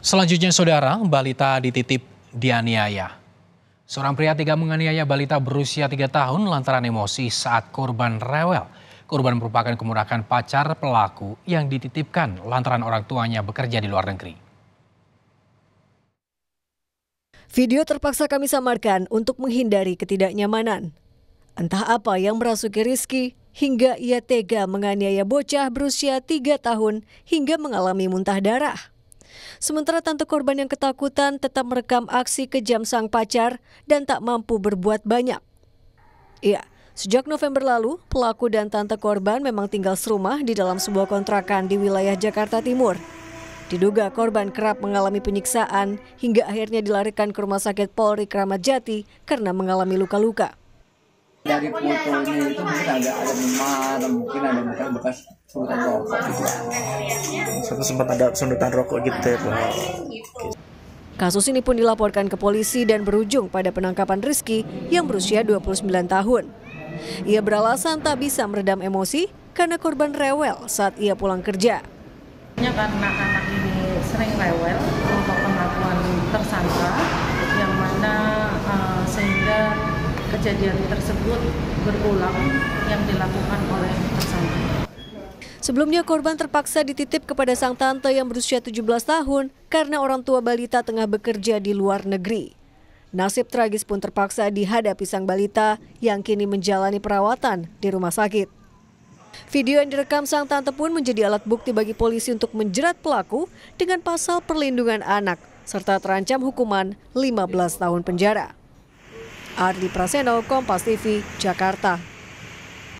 Selanjutnya saudara, balita dititip dianiaya. Seorang pria tega menganiaya balita berusia tiga tahun lantaran emosi saat korban rewel. Korban merupakan kemurahan pacar pelaku yang dititipkan lantaran orang tuanya bekerja di luar negeri. Video terpaksa kami samarkan untuk menghindari ketidaknyamanan. Entah apa yang merasuki Rizky hingga ia tega menganiaya bocah berusia tiga tahun hingga mengalami muntah darah. Sementara tante korban yang ketakutan tetap merekam aksi kejam sang pacar dan tak mampu berbuat banyak. Iya, sejak November lalu, pelaku dan tante korban memang tinggal serumah di dalam sebuah kontrakan di wilayah Jakarta Timur. Diduga korban kerap mengalami penyiksaan hingga akhirnya dilarikan ke rumah sakit Polri Kramat Jati karena mengalami luka-luka. Dari fotonya itu mungkin ada ada memar, mungkin ada bekas bekas rokok sempat sempat ada sundutan rokok gitu ya Pak. Kasus ini pun dilaporkan ke polisi dan berujung pada penangkapan Rizky yang berusia 29 tahun. Ia beralasan tak bisa meredam emosi karena korban rewel saat ia pulang kerja. Karena anak ini sering rewel untuk pengakuan tersangka yang mana uh, sehingga kejadian tersebut berulang yang dilakukan oleh tersangka. Sebelumnya korban terpaksa dititip kepada sang tante yang berusia 17 tahun karena orang tua balita tengah bekerja di luar negeri. Nasib tragis pun terpaksa dihadapi sang balita yang kini menjalani perawatan di rumah sakit. Video yang direkam sang tante pun menjadi alat bukti bagi polisi untuk menjerat pelaku dengan pasal perlindungan anak serta terancam hukuman 15 tahun penjara. Ardi Praseno, Kompas TV, Jakarta.